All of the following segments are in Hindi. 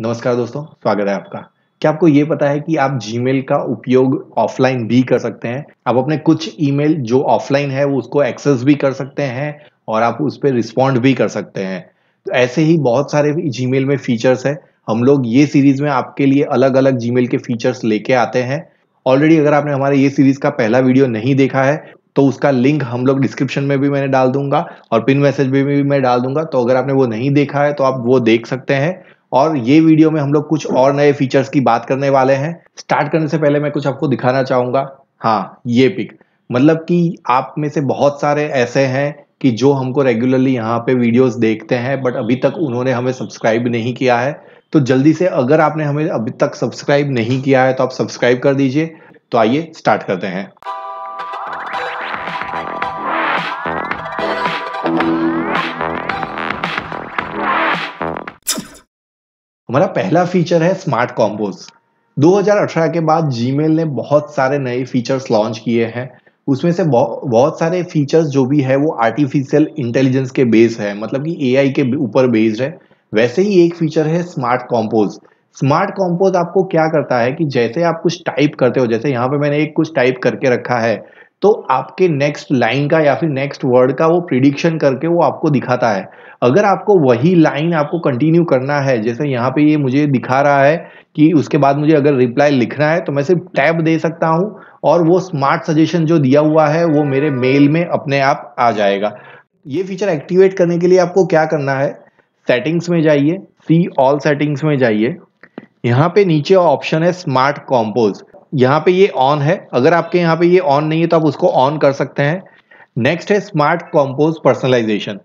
नमस्कार दोस्तों स्वागत है आपका क्या आपको ये पता है कि आप जी का उपयोग ऑफलाइन भी कर सकते हैं आप अपने कुछ ईमेल जो ऑफलाइन है वो उसको एक्सेस भी कर सकते हैं और आप उस पर रिस्पॉन्ड भी कर सकते हैं तो ऐसे ही बहुत सारे जी में फीचर्स है हम लोग ये सीरीज में आपके लिए अलग अलग जी के फीचर्स लेके आते हैं ऑलरेडी अगर आपने हमारे ये सीरीज का पहला वीडियो नहीं देखा है तो उसका लिंक हम लोग डिस्क्रिप्शन में भी मैंने डाल दूंगा और पिन मैसेज में भी मैं डाल दूंगा तो अगर आपने वो नहीं देखा है तो आप वो देख सकते हैं और ये वीडियो में हम लोग कुछ और नए फीचर्स की बात करने वाले हैं स्टार्ट करने से पहले मैं कुछ आपको दिखाना चाहूंगा हाँ ये पिक मतलब कि आप में से बहुत सारे ऐसे हैं कि जो हमको रेगुलरली यहाँ पे वीडियोस देखते हैं बट अभी तक उन्होंने हमें सब्सक्राइब नहीं किया है तो जल्दी से अगर आपने हमें अभी तक सब्सक्राइब नहीं किया है तो आप सब्सक्राइब कर दीजिए तो आइए स्टार्ट करते हैं हमारा मतलब पहला फीचर है स्मार्ट कॉम्बोज 2018 के बाद जीमेल ने बहुत सारे नए फीचर्स लॉन्च किए हैं उसमें से बहुत सारे फीचर्स जो भी है वो आर्टिफिशियल इंटेलिजेंस के बेस है मतलब कि ए के ऊपर बेस्ड है वैसे ही एक फीचर है स्मार्ट कॉम्पोज स्मार्ट कॉम्पोज आपको क्या करता है कि जैसे आप कुछ टाइप करते हो जैसे यहाँ पे मैंने एक कुछ टाइप करके रखा है तो आपके नेक्स्ट लाइन का या फिर नेक्स्ट वर्ड का वो प्रिडिक्शन करके वो आपको दिखाता है अगर आपको वही लाइन आपको कंटिन्यू करना है जैसे यहाँ पे ये मुझे दिखा रहा है कि उसके बाद मुझे अगर रिप्लाई लिखना है तो मैं सिर्फ टैब दे सकता हूँ और वो स्मार्ट सजेशन जो दिया हुआ है वो मेरे मेल में अपने आप आ जाएगा ये फीचर एक्टिवेट करने के लिए आपको क्या करना है सेटिंग्स में जाइए सी ऑल सेटिंग्स में जाइए यहाँ पे नीचे ऑप्शन है स्मार्ट कॉम्पोज यहाँ पे ये ऑन है अगर आपके यहाँ पे ये ऑन नहीं है तो आप उसको ऑन कर सकते हैं नेक्स्ट है स्मार्ट कॉम्पोज पर्सनलाइजेशन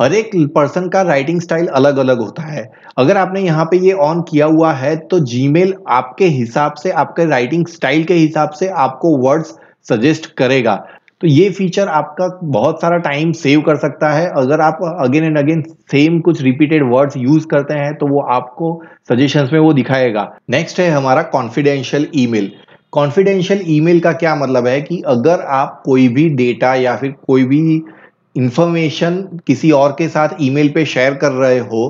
हर एक पर्सन का राइटिंग स्टाइल अलग अलग होता है अगर आपने यहाँ पे ये ऑन किया हुआ है तो जीमेल आपके हिसाब से आपके राइटिंग स्टाइल के हिसाब से आपको वर्ड्स सजेस्ट करेगा तो ये फीचर आपका बहुत सारा टाइम सेव कर सकता है अगर आप अगेन एंड अगेन सेम कुछ रिपीटेड वर्ड्स यूज करते हैं तो वो आपको सजेशंस में वो दिखाएगा नेक्स्ट है हमारा कॉन्फिडेंशियल ईमेल कॉन्फिडेंशियल ईमेल का क्या मतलब है कि अगर आप कोई भी डेटा या फिर कोई भी इंफॉर्मेशन किसी और के साथ ईमेल पे शेयर कर रहे हो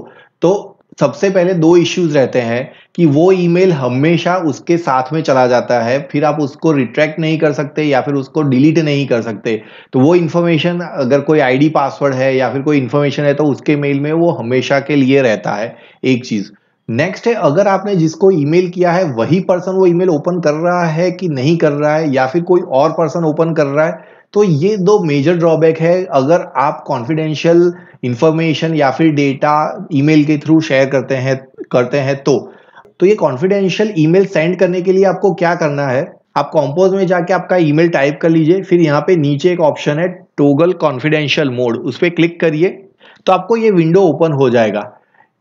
तो सबसे पहले दो इश्यूज रहते हैं कि वो ईमेल हमेशा उसके साथ में चला जाता है फिर आप उसको रिट्रैक्ट नहीं कर सकते या फिर उसको डिलीट नहीं कर सकते तो वो इन्फॉर्मेशन अगर कोई आईडी पासवर्ड है या फिर कोई इन्फॉर्मेशन है तो उसके मेल में वो हमेशा के लिए रहता है एक चीज़ नेक्स्ट है अगर आपने जिसको ईमेल किया है वही पर्सन वो ईमेल ओपन कर रहा है कि नहीं कर रहा है या फिर कोई और पर्सन ओपन कर रहा है तो ये दो मेजर ड्रॉबैक है अगर आप कॉन्फिडेंशियल इंफॉर्मेशन या फिर डेटा ईमेल के थ्रू शेयर करते हैं करते हैं तो तो ये कॉन्फिडेंशियल ईमेल सेंड करने के लिए आपको क्या करना है आप कॉम्पोज में जाके आपका ईमेल टाइप कर लीजिए फिर यहाँ पे नीचे एक ऑप्शन है टोगल कॉन्फिडेंशियल मोड उस पर क्लिक करिए तो आपको ये विंडो ओपन हो जाएगा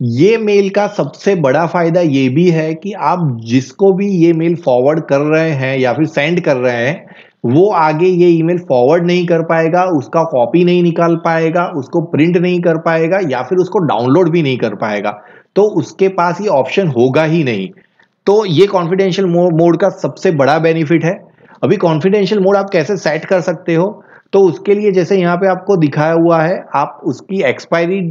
ये मेल का सबसे बड़ा फायदा ये भी है कि आप जिसको भी ये मेल फॉरवर्ड कर रहे हैं या फिर सेंड कर रहे हैं वो आगे ये ईमेल फॉरवर्ड नहीं कर पाएगा उसका कॉपी नहीं निकाल पाएगा उसको प्रिंट नहीं कर पाएगा या फिर उसको डाउनलोड भी नहीं कर पाएगा तो उसके पास ये ऑप्शन होगा ही नहीं तो ये कॉन्फिडेंशियल मोड का सबसे बड़ा बेनिफिट है अभी कॉन्फिडेंशियल मोड आप कैसे सेट कर सकते हो तो उसके लिए जैसे यहाँ पे आपको दिखाया हुआ है आप उसकी एक्सपायरी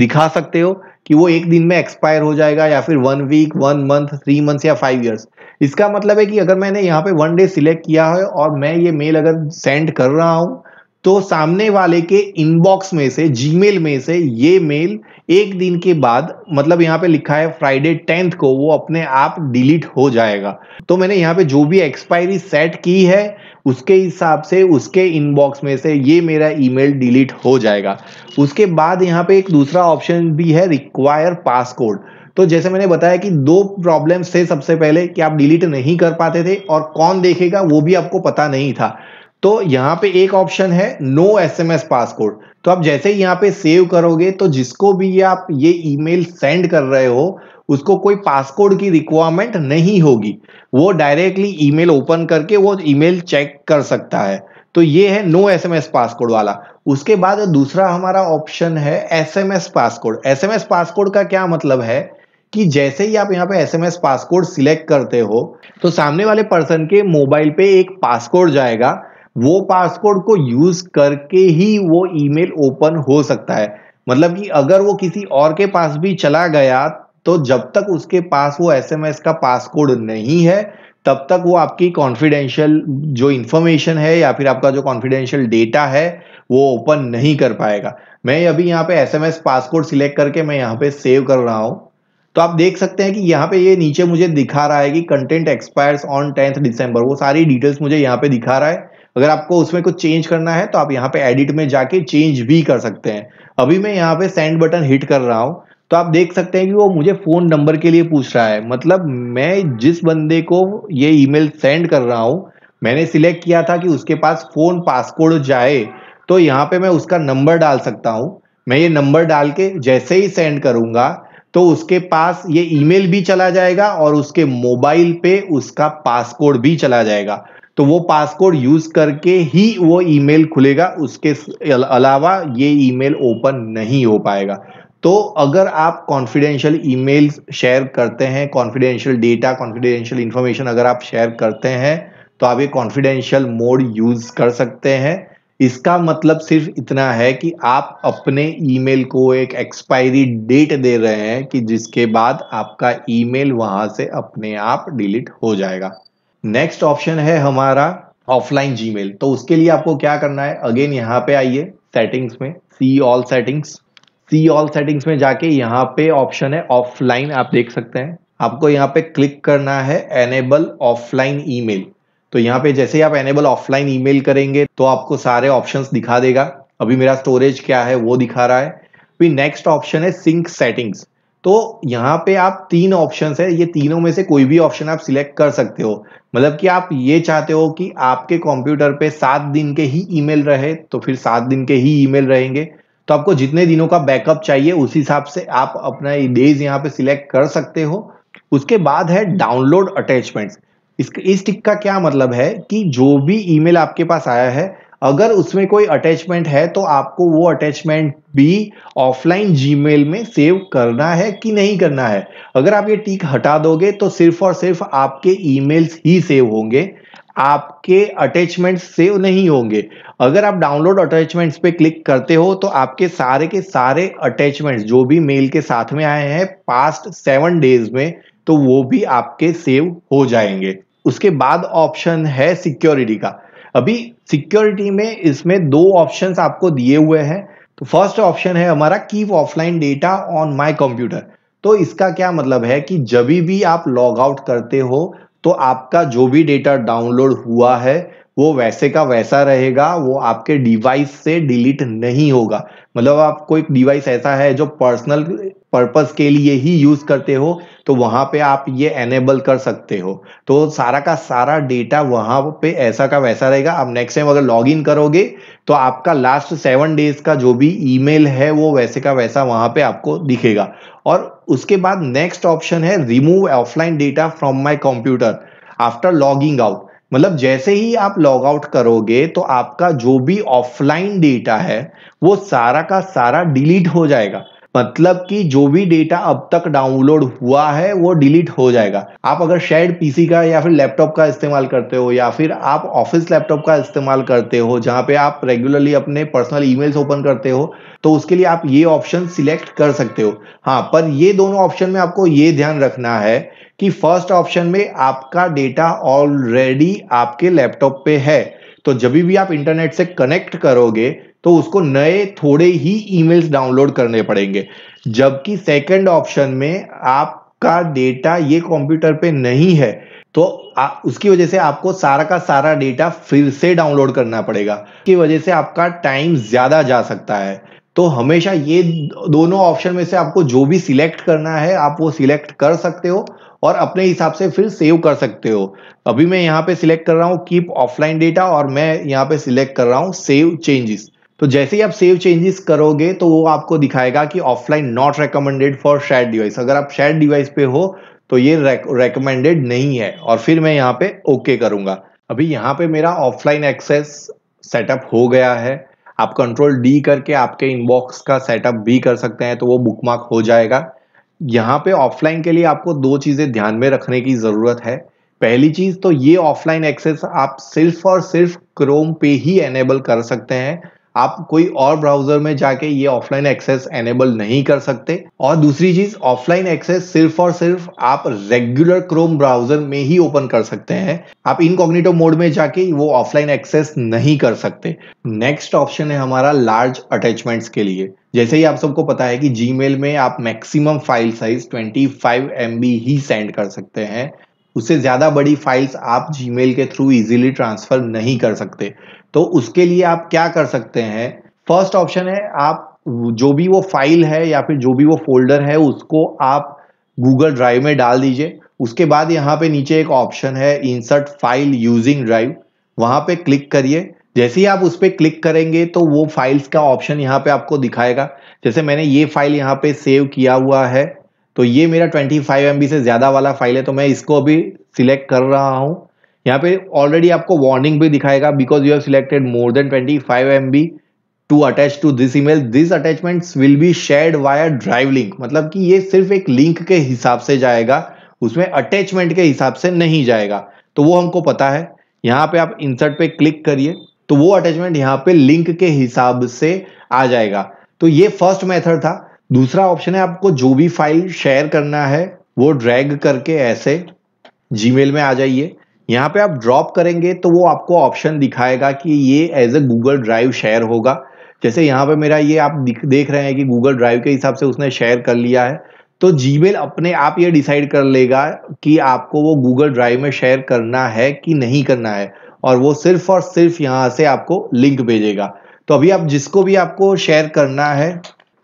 दिखा सकते हो कि वो एक दिन में एक्सपायर हो जाएगा या फिर one week one month three month या फाइव ईयर्स इसका मतलब है कि अगर मैंने यहाँ पे वन डे सिलेक्ट किया है और मैं ये मेल अगर सेंड कर रहा हूँ तो सामने वाले के इनबॉक्स में से जीमेल में से ये मेल एक दिन के बाद मतलब यहाँ पे लिखा है फ्राइडे टेंथ को वो अपने आप डिलीट हो जाएगा तो मैंने यहाँ पे जो भी एक्सपायरी सेट की है उसके हिसाब से उसके इनबॉक्स में से ये मेरा ईमेल डिलीट हो जाएगा उसके बाद यहाँ पे एक दूसरा ऑप्शन भी है रिक्वायर पासकोड तो जैसे मैंने बताया कि दो प्रॉब्लम्स थे सबसे पहले कि आप डिलीट नहीं कर पाते थे और कौन देखेगा वो भी आपको पता नहीं था तो यहाँ पे एक ऑप्शन है no S M S passcode तो आप जैसे ही यहाँ पे सेव करोगे तो जिसको भी आप ये ईमेल सेंड कर रहे हो उसको कोई पासकोड की रिक्वायरमेंट नहीं होगी वो डायरेक्टली ईमेल ओपन करके वो ईमेल चेक कर सकता है तो ये है no S M S passcode वाला उसके बाद दूसरा हमारा ऑप्शन है S M S passcode S M S passcode का क्या मतलब है कि जैसे ही आप यहाँ पे S M S passcode select करते हो तो सामने वाले पर्सन के मोबाइल पे एक पासकोड जाएगा वो पासकोड को यूज करके ही वो ईमेल ओपन हो सकता है मतलब कि अगर वो किसी और के पास भी चला गया तो जब तक उसके पास वो एसएमएस का पासकोड नहीं है तब तक वो आपकी कॉन्फिडेंशियल जो इंफॉर्मेशन है या फिर आपका जो कॉन्फिडेंशियल डेटा है वो ओपन नहीं कर पाएगा मैं अभी यहाँ पे एसएमएस पासकोड सिलेक्ट करके मैं यहाँ पे सेव कर रहा हूँ तो आप देख सकते हैं कि यहाँ पे ये नीचे मुझे दिखा रहा है कि content expires on tenth December वो सारी डिटेल्स मुझे यहाँ पे दिखा रहा है अगर आपको उसमें कुछ चेंज करना है तो आप यहाँ पे एडिट में जाके चेंज भी कर सकते हैं अभी मैं यहाँ पे सेंड बटन हिट कर रहा हूँ तो आप देख सकते हैं कि वो मुझे फ़ोन नंबर के लिए पूछ रहा है मतलब मैं जिस बंदे को ये ईमेल सेंड कर रहा हूँ मैंने सिलेक्ट किया था कि उसके पास फ़ोन पासकोड जाए तो यहाँ पे मैं उसका नंबर डाल सकता हूँ मैं ये नंबर डाल के जैसे ही सेंड करूंगा तो उसके पास ये ईमेल भी चला जाएगा और उसके मोबाइल पे उसका पासकोड भी चला जाएगा तो वो पासकोड यूज करके ही वो ईमेल खुलेगा उसके अलावा ये ईमेल ओपन नहीं हो पाएगा तो अगर आप कॉन्फिडेंशियल ईमेल शेयर करते हैं कॉन्फिडेंशियल डेटा कॉन्फिडेंशियल इंफॉर्मेशन अगर आप शेयर करते हैं तो आप ये कॉन्फिडेंशियल मोड यूज कर सकते हैं इसका मतलब सिर्फ इतना है कि आप अपने ईमेल को एक एक्सपायरी डेट दे रहे हैं कि जिसके बाद आपका ईमेल वहां से अपने आप डिलीट हो जाएगा नेक्स्ट ऑप्शन है हमारा ऑफलाइन जीमेल तो उसके लिए आपको क्या करना है अगेन यहाँ पे आइए सेटिंग्स में see all settings see all settings में जाके यहाँ पे ऑप्शन है ऑफलाइन आप देख सकते हैं आपको यहाँ पे क्लिक करना है एनेबल ऑफलाइन ईमेल तो यहाँ पे जैसे ही आप एनेबल ऑफलाइन ईमेल करेंगे तो आपको सारे ऑप्शंस दिखा देगा अभी मेरा स्टोरेज क्या है वो दिखा रहा है फिर नेक्स्ट ऑप्शन है सिंक सेटिंग्स तो यहाँ पे आप तीन ऑप्शंस है ये तीनों में से कोई भी ऑप्शन आप सिलेक्ट कर सकते हो मतलब कि आप ये चाहते हो कि आपके कंप्यूटर पे सात दिन के ही ईमेल रहे तो फिर सात दिन के ही ईमेल रहेंगे तो आपको जितने दिनों का बैकअप चाहिए उस हिसाब से आप अपना डेज यहाँ पे सिलेक्ट कर सकते हो उसके बाद है डाउनलोड अटैचमेंट्स इस इस टिक का क्या मतलब है कि जो भी ईमेल आपके पास आया है अगर उसमें कोई अटैचमेंट है तो आपको वो अटैचमेंट भी ऑफलाइन जीमेल में सेव करना है कि नहीं करना है अगर आप ये टीक हटा दोगे तो सिर्फ और सिर्फ आपके ईमेल्स ही सेव होंगे आपके अटैचमेंट्स सेव नहीं होंगे अगर आप डाउनलोड अटैचमेंट्स पे क्लिक करते हो तो आपके सारे के सारे अटैचमेंट्स जो भी मेल के साथ में आए हैं पास्ट सेवन डेज में तो वो भी आपके सेव हो जाएंगे उसके बाद ऑप्शन है सिक्योरिटी का अभी सिक्योरिटी में इसमें दो ऑप्शंस आपको दिए हुए हैं तो फर्स्ट ऑप्शन है हमारा keep offline data on my computer तो इसका क्या मतलब है कि जब भी आप लॉग आउट करते हो तो आपका जो भी डेटा डाउनलोड हुआ है वो वैसे का वैसा रहेगा वो आपके डिवाइस से डिलीट नहीं होगा मतलब आप कोई डिवाइस ऐसा है जो पर्सनल पर्पस के लिए ही यूज करते हो तो वहां पे आप ये एनेबल कर सकते हो तो सारा का सारा डेटा वहां पे ऐसा का वैसा रहेगा आप नेक्स्ट टाइम अगर लॉग इन करोगे तो आपका लास्ट सेवन डेज का जो भी ईमेल है वो वैसे का वैसा वहां पे आपको दिखेगा और उसके बाद नेक्स्ट ऑप्शन है remove offline data from my computer after logging out मतलब जैसे ही आप लॉग आउट करोगे तो आपका जो भी ऑफलाइन डेटा है वो सारा का सारा डिलीट हो जाएगा मतलब कि जो भी डेटा अब तक डाउनलोड हुआ है वो डिलीट हो जाएगा आप अगर शेयर पीसी का या फिर लैपटॉप का इस्तेमाल करते हो या फिर आप ऑफिस लैपटॉप का इस्तेमाल करते हो जहां पे आप रेगुलरली अपने पर्सनल ईमेल्स ओपन करते हो तो उसके लिए आप ये ऑप्शन सिलेक्ट कर सकते हो हाँ पर ये दोनों ऑप्शन में आपको ये ध्यान रखना है कि फर्स्ट ऑप्शन में आपका डेटा ऑलरेडी आपके लैपटॉप पे है तो जब भी आप इंटरनेट से कनेक्ट करोगे तो उसको नए थोड़े ही ईमेल्स डाउनलोड करने पड़ेंगे जबकि सेकंड ऑप्शन में आपका डेटा ये कंप्यूटर पे नहीं है तो आ, उसकी वजह से आपको सारा का सारा डेटा फिर से डाउनलोड करना पड़ेगा की वजह से आपका टाइम ज़्यादा जा सकता है तो हमेशा ये दोनों ऑप्शन में से आपको जो भी सिलेक्ट करना है आप वो सिलेक्ट कर सकते हो और अपने हिसाब से फिर सेव कर सकते हो अभी मैं यहाँ पे सिलेक्ट कर रहा हूँ कीप ऑफलाइन डेटा और मैं यहाँ पे सिलेक्ट कर रहा हूँ सेव चेंजेस तो जैसे ही आप सेव चेंजेस करोगे तो वो आपको दिखाएगा कि offline not recommended for share device अगर आप शेयर डिवाइस पे हो तो ये रेकमेंडेड नहीं है और फिर मैं यहाँ पे ओके okay करूंगा अभी यहाँ पे मेरा ऑफलाइन एक्सेस सेटअप हो गया है आप कंट्रोल डी करके आपके इनबॉक्स का सेटअप भी कर सकते हैं तो वो बुकमार्क हो जाएगा यहाँ पे ऑफलाइन के लिए आपको दो चीज़ें ध्यान में रखने की ज़रूरत है पहली चीज़ तो ये ऑफलाइन एक्सेस आप सिर्फ और सिर्फ क्रोम पे ही एनेबल कर सकते हैं आप कोई और ब्राउजर में जाके ये ऑफलाइन एक्सेस एनेबल नहीं कर सकते और दूसरी चीज ऑफलाइन एक्सेस सिर्फ और सिर्फ आप रेगुलर क्रोम ब्राउजर में ही ओपन कर सकते हैं आप इनकॉग्निटो मोड में जाके वो ऑफलाइन एक्सेस नहीं कर सकते नेक्स्ट ऑप्शन है हमारा लार्ज अटैचमेंट्स के लिए जैसे ही आप सबको पता है कि जीमेल में आप मैक्सिमम फाइल साइज 25 फाइव ही सेंड कर सकते हैं उससे ज़्यादा बड़ी फाइल्स आप जीमेल के थ्रू इजीली ट्रांसफ़र नहीं कर सकते तो उसके लिए आप क्या कर सकते हैं फर्स्ट ऑप्शन है आप जो भी वो फाइल है या फिर जो भी वो फोल्डर है उसको आप गूगल ड्राइव में डाल दीजिए उसके बाद यहाँ पे नीचे एक ऑप्शन है इंसर्ट फाइल यूजिंग ड्राइव वहां पे क्लिक करिए जैसे ही आप उस पर क्लिक करेंगे तो वो फाइल्स का ऑप्शन यहाँ पे आपको दिखाएगा जैसे मैंने ये फाइल यहाँ पे सेव किया हुआ है तो ये मेरा 25 फाइव से ज़्यादा वाला फाइल है तो मैं इसको अभी सिलेक्ट कर रहा हूँ यहाँ पे ऑलरेडी आपको वार्निंग भी दिखाएगा because you have selected more than 25 five to attach to this email this attachment will be shared via drive link मतलब कि ये सिर्फ एक लिंक के हिसाब से जाएगा उसमें अटैचमेंट के हिसाब से नहीं जाएगा तो वो हमको पता है यहाँ पे आप इंसर्ट पे क्लिक करिए तो वो अटैचमेंट यहाँ पे लिंक के हिसाब से आ जाएगा तो ये फर्स्ट मेथड था दूसरा ऑप्शन है आपको जो भी फाइल शेयर करना है वो ड्रैग करके ऐसे जीमेल में आ जाइए यहाँ पे आप ड्रॉप करेंगे तो वो आपको ऑप्शन दिखाएगा कि ये as a Google drive share होगा जैसे यहाँ पे मेरा ये आप देख रहे हैं कि गूगल ड्राइव के हिसाब से उसने शेयर कर लिया है तो जीमेल अपने आप ये डिसाइड कर लेगा कि आपको वो गूगल ड्राइव में शेयर करना है कि नहीं करना है और वो सिर्फ और सिर्फ यहाँ से आपको लिंक भेजेगा तो अभी आप जिसको भी आपको शेयर करना है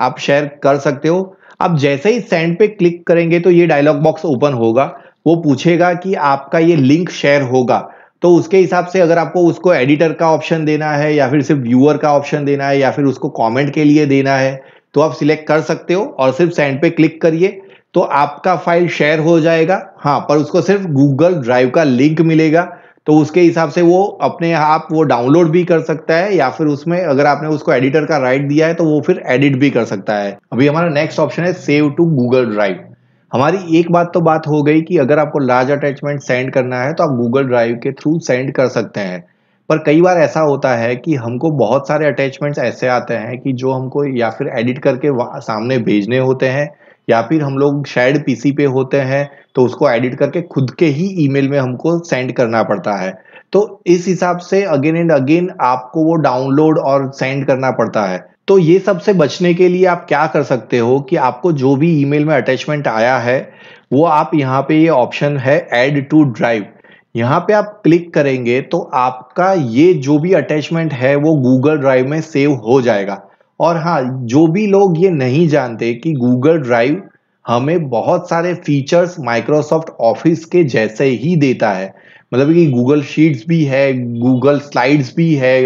आप शेयर कर सकते हो आप जैसे ही सेंड पे क्लिक करेंगे तो ये डायलॉग बॉक्स ओपन होगा वो पूछेगा कि आपका ये लिंक शेयर होगा तो उसके हिसाब से अगर आपको उसको एडिटर का ऑप्शन देना है या फिर सिर्फ व्यूअर का ऑप्शन देना है या फिर उसको कमेंट के लिए देना है तो आप सिलेक्ट कर सकते हो और सिर्फ सेंड पे क्लिक करिए तो आपका फाइल शेयर हो जाएगा हाँ पर उसको सिर्फ गूगल ड्राइव का लिंक मिलेगा तो उसके हिसाब से वो अपने आप वो डाउनलोड भी कर सकता है या फिर उसमें अगर आपने उसको एडिटर का राइट दिया है तो वो फिर एडिट भी कर सकता है अभी हमारा नेक्स्ट ऑप्शन है सेव टू गूगल ड्राइव हमारी एक बात तो बात हो गई कि अगर आपको लार्ज अटैचमेंट सेंड करना है तो आप गूगल ड्राइव के थ्रू सेंड कर सकते हैं पर कई बार ऐसा होता है कि हमको बहुत सारे अटैचमेंट्स ऐसे आते हैं कि जो हमको या फिर एडिट करके सामने भेजने होते हैं या फिर हम लोग शायद पीसी पे होते हैं तो उसको एडिट करके खुद के ही ईमेल में हमको सेंड करना पड़ता है तो इस हिसाब से अगेन एंड अगेन आपको वो डाउनलोड और सेंड करना पड़ता है तो ये सब से बचने के लिए आप क्या कर सकते हो कि आपको जो भी ईमेल में अटैचमेंट आया है वो आप यहाँ पे ये ऑप्शन है एड टू ड्राइव यहाँ पे आप क्लिक करेंगे तो आपका ये जो भी अटैचमेंट है वो गूगल ड्राइव में सेव हो जाएगा और हाँ जो भी लोग ये नहीं जानते कि गूगल ड्राइव हमें बहुत सारे फीचर्स माइक्रोसॉफ्ट ऑफिस के जैसे ही देता है मतलब कि गूगल शीट्स भी है गूगल स्लाइड्स भी है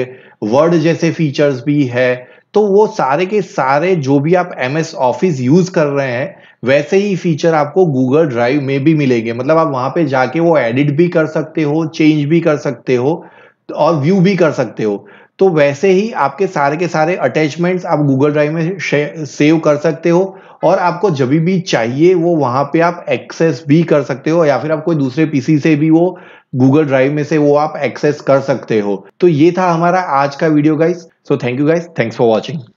वर्ड जैसे फीचर्स भी है तो वो सारे के सारे जो भी आप एम एस ऑफिस यूज कर रहे हैं वैसे ही फीचर आपको गूगल ड्राइव में भी मिलेंगे मतलब आप वहां पे जाके वो एडिट भी कर सकते हो चेंज भी कर सकते हो और व्यू भी कर सकते हो तो वैसे ही आपके सारे के सारे अटैचमेंट्स आप गूगल ड्राइव में सेव कर सकते हो और आपको जब भी चाहिए वो वहां पे आप एक्सेस भी कर सकते हो या फिर आप कोई दूसरे पीसी से भी वो गूगल ड्राइव में से वो आप एक्सेस कर सकते हो तो ये था हमारा आज का video guys so thank you guys thanks for watching